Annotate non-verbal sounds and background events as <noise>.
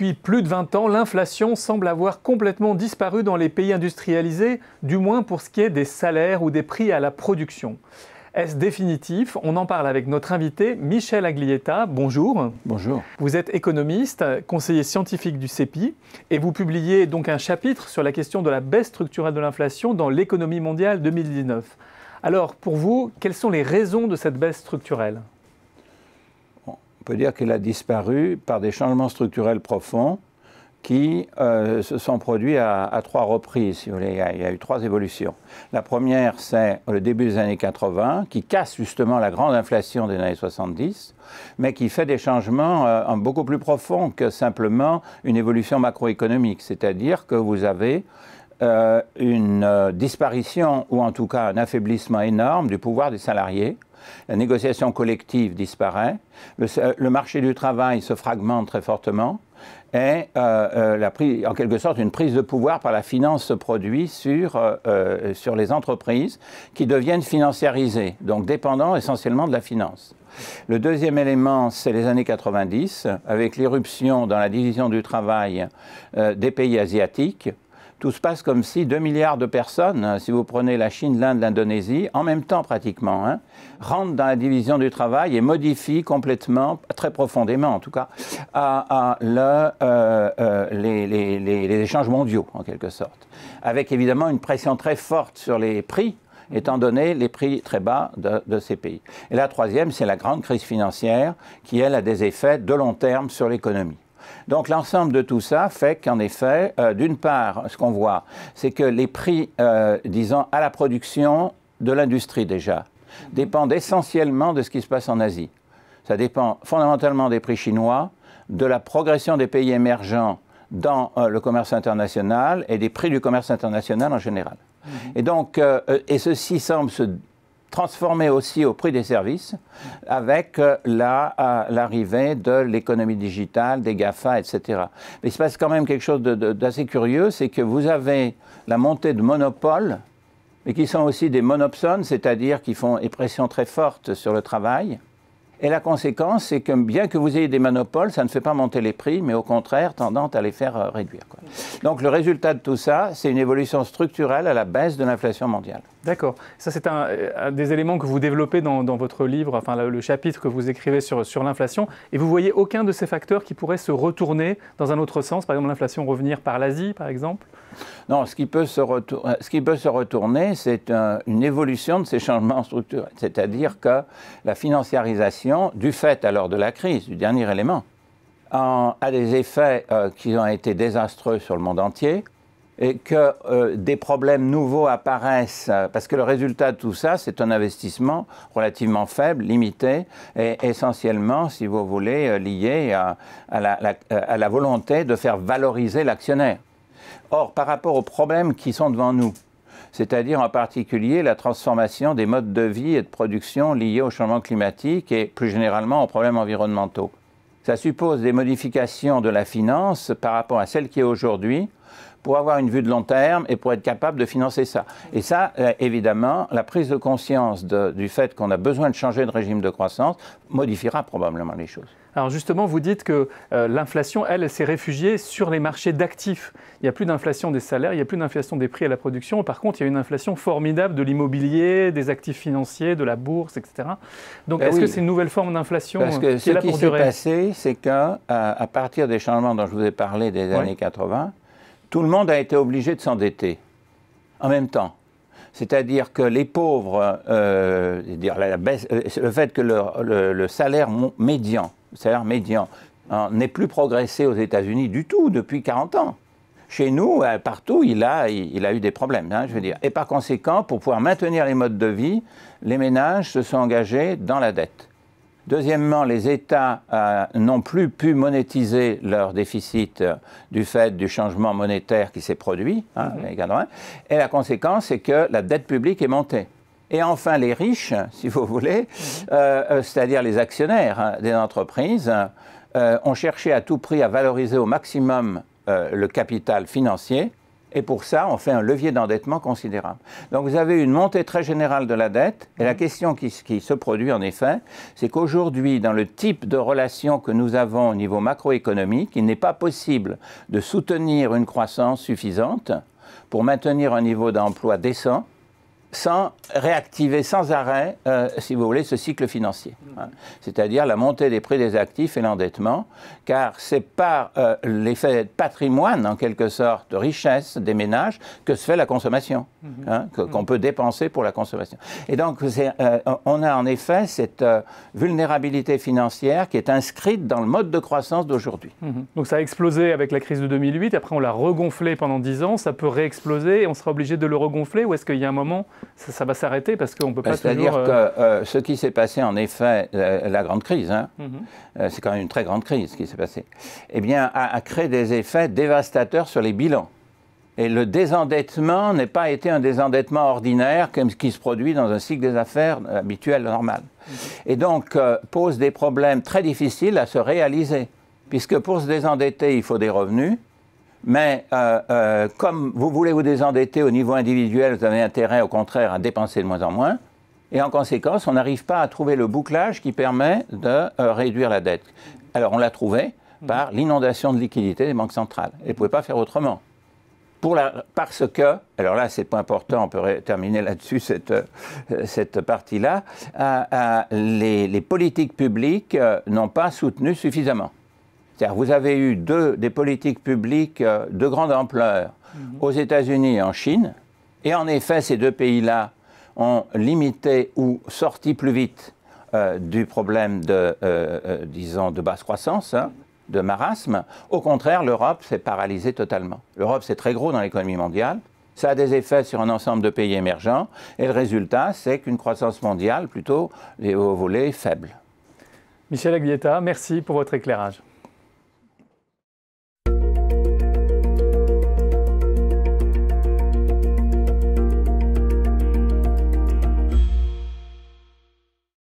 Depuis plus de 20 ans, l'inflation semble avoir complètement disparu dans les pays industrialisés, du moins pour ce qui est des salaires ou des prix à la production. Est-ce définitif On en parle avec notre invité Michel Aglietta. Bonjour. Bonjour. Vous êtes économiste, conseiller scientifique du CEPI, et vous publiez donc un chapitre sur la question de la baisse structurelle de l'inflation dans l'économie mondiale 2019. Alors, pour vous, quelles sont les raisons de cette baisse structurelle on peut dire qu'il a disparu par des changements structurels profonds qui euh, se sont produits à, trois reprises. Si vous voulez. Il, y a, eu trois évolutions. La première, c'est le début des années 80, qui casse justement la grande inflation des années 70, mais qui fait des changements euh, beaucoup plus profonds que simplement une évolution macroéconomique. C'est-à-dire que vous avez euh, une euh, disparition ou en tout cas un affaiblissement énorme du pouvoir des salariés. La négociation collective disparaît, le, marché du travail se fragmente très fortement et euh, en quelque sorte une prise de pouvoir par la finance se produit sur, sur les entreprises qui deviennent financiarisées, donc dépendant essentiellement de la finance. Le deuxième élément, c'est les années 90, avec l'irruption dans la division du travail des pays asiatiques, tout se passe comme si 2 milliards de personnes, hein, si vous prenez la Chine, l'Inde, l'Indonésie, en même temps pratiquement, hein, rentrent dans la division du travail et modifient complètement, très profondément en tout cas, euh, euh, les, échanges mondiaux en quelque sorte. Avec évidemment une pression très forte sur les prix étant donné les prix très bas de, de ces pays. Et la troisième, c'est la grande crise financière qui, elle, a des effets de long terme sur l'économie. Donc l'ensemble de tout ça fait qu'en effet, euh, d'une part, ce qu'on voit, c'est que les prix, euh, disons, à la production de l'industrie déjà, dépendent essentiellement de ce qui se passe en Asie. Ça dépend fondamentalement des prix chinois, de la progression des pays émergents dans euh, le commerce international et des prix du commerce international en général. Mmh. Et donc, et ceci semble se transformé aussi au prix des services avec euh, euh, l'arrivée de l'économie digitale, des GAFA, etc. Mais il se passe quand même quelque chose d'assez curieux, c'est que vous avez la montée de monopoles, mais qui sont aussi des monopsones, c'est-à-dire qui font une pression très forte sur le travail. Et la conséquence, c'est que bien que vous ayez des monopoles, ça ne fait pas monter les prix, mais au contraire, tendance à les faire euh, réduire. Donc le résultat de tout ça, c'est une évolution structurelle à la baisse de l'inflation mondiale. D'accord. Ça, c'est euh, un, des éléments que vous développez dans, votre livre, enfin le, chapitre que vous écrivez sur, l'inflation. Et vous voyez aucun de ces facteurs qui pourrait se retourner dans un autre sens, par exemple l'inflation revenir par l'Asie, par exemple Non, ce qui peut se, retourner, c'est une évolution de ces changements structurels. C'est-à-dire que la financiarisation, du fait alors de la crise, du dernier élément, a des effets euh, qui ont été désastreux sur le monde entier et que euh, des problèmes nouveaux apparaissent, parce que le résultat de tout ça, c'est un investissement relativement faible, limité, et essentiellement, si vous voulez, euh, lié à, la, euh, à la volonté de faire valoriser l'actionnaire. Or, par rapport aux problèmes qui sont devant nous, c'est-à-dire en particulier la transformation des modes de vie et de production liés au changement climatique et plus généralement aux problèmes environnementaux. Ça suppose des modifications de la finance par rapport à celle qui est aujourd'hui pour avoir une vue de long terme et pour être capable de financer ça. Et ça, euh, évidemment, la prise de conscience du fait qu'on a besoin de changer de régime de croissance modifiera probablement les choses. Alors justement, vous dites que euh, l'inflation, elle, s'est réfugiée sur les marchés d'actifs. Il n'y a plus d'inflation des salaires, il n'y a plus d'inflation des prix à la production. Par contre, il y a une inflation formidable de l'immobilier, des actifs financiers, de la bourse, etc. Donc ben est-ce que c'est une nouvelle forme d'inflation Parce que euh, qui ce qui s'est passé, c'est qu'à euh, à partir des changements dont je vous ai parlé des années 80, tout le monde a été obligé de s'endetter en même temps. C'est-à-dire que les pauvres, -dire le fait que le, le salaire médian c'est-à-dire médian, hein, n'est plus progressé aux États-Unis du tout depuis 40 ans. Chez nous, euh, partout, il a, eu des problèmes, hein, je veux dire. Et par conséquent, pour pouvoir maintenir les modes de vie, les ménages se sont engagés dans la dette. Deuxièmement, les États euh, n'ont plus pu monétiser leur déficit euh, du fait du changement monétaire qui s'est produit. Hein, mm-hmm. Et la conséquence, c'est que la dette publique est montée. Et enfin, les riches, <laughs> si vous voulez, euh, euh, c'est-à-dire les actionnaires hein, des entreprises, euh, ont cherché à tout prix à valoriser au maximum le capital financier. Et pour ça, on fait un levier d'endettement considérable. Donc vous avez une montée très générale de la dette. Et la question qui, qui se produit, en effet, c'est qu'aujourd'hui, dans le type de relation que nous avons au niveau macroéconomique, il n'est pas possible de soutenir une croissance suffisante pour maintenir un niveau d'emploi décent sans réactiver sans arrêt, euh, si vous voulez, ce cycle financier. Hein. C'est-à-dire la montée des prix des actifs et l'endettement, car c'est par euh, l'effet patrimoine, en quelque sorte, de richesse des ménages, que se fait la consommation, mhm. hein, qu'on peut dépenser pour la consommation. Et donc, euh, on a en effet cette vulnérabilité financière qui est inscrite dans le mode de croissance d'aujourd'hui. Mhm. Donc ça a explosé avec la crise de 2008, après on l'a regonflé pendant 10 ans, ça peut réexploser on sera obligé de le regonfler, ou est-ce qu'il y a un moment ça, va s'arrêter parce qu'on ne peut pas C'est-à-dire que euh, euh, ce qui s'est passé, en effet, euh, la, grande crise, hein, mhm. c'est quand même une très grande crise qui s'est passée, eh bien, a, créé des effets dévastateurs sur les bilans. Et le désendettement n'est pas été un désendettement ordinaire comme ce qui se produit dans un cycle des affaires habituel, normal. Mhm. Et donc, pose des problèmes très difficiles à se réaliser. Puisque pour se désendetter, il faut des revenus, mais euh, euh, comme vous voulez vous désendetter au niveau individuel, vous avez intérêt au contraire à dépenser de moins en moins. Et en conséquence, on n'arrive pas à trouver le bouclage qui permet de euh, réduire la dette. Alors on l'a trouvé par l'inondation de liquidités des banques centrales. vous ne pouvez pas faire autrement. parce que, alors là c'est pas important, on peut terminer là-dessus cette, partie-là, les, politiques publiques n'ont pas soutenu suffisamment vous avez eu deux, des politiques publiques euh, de grande ampleur mhm. aux États-Unis et en Chine, et en effet, ces deux pays-là ont limité ou sorti plus vite euh, du problème de, euh, disons, de basse croissance. Hein, de marasme. Au contraire, l'Europe s'est paralysée totalement. L'Europe, c'est très gros dans l'économie mondiale. Ça a des effets sur un ensemble de pays émergents. Et le résultat, c'est qu'une croissance mondiale, plutôt, les volets faible. Michel Aguieta, merci pour votre éclairage.